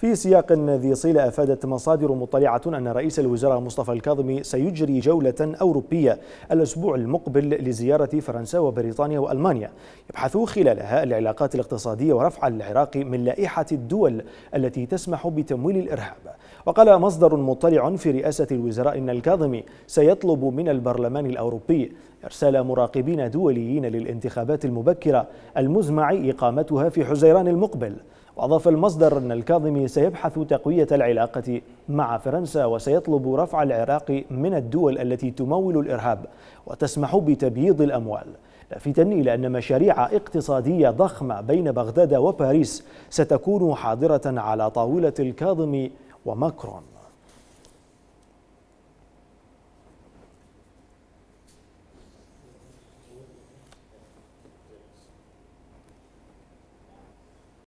في سياق ذي صلة أفادت مصادر مطلعة أن رئيس الوزراء مصطفى الكاظمي سيجري جولة أوروبية الأسبوع المقبل لزيارة فرنسا وبريطانيا وألمانيا يبحث خلالها العلاقات الاقتصادية ورفع العراق من لائحة الدول التي تسمح بتمويل الإرهاب وقال مصدر مطلع في رئاسة الوزراء أن الكاظمي سيطلب من البرلمان الأوروبي إرسال مراقبين دوليين للانتخابات المبكرة المزمع إقامتها في حزيران المقبل وأضاف المصدر أن الكاظمي سيبحث تقوية العلاقة مع فرنسا وسيطلب رفع العراق من الدول التي تمول الإرهاب وتسمح بتبييض الأموال لافتا إلى أن مشاريع اقتصادية ضخمة بين بغداد وباريس ستكون حاضرة على طاولة الكاظمي وماكرون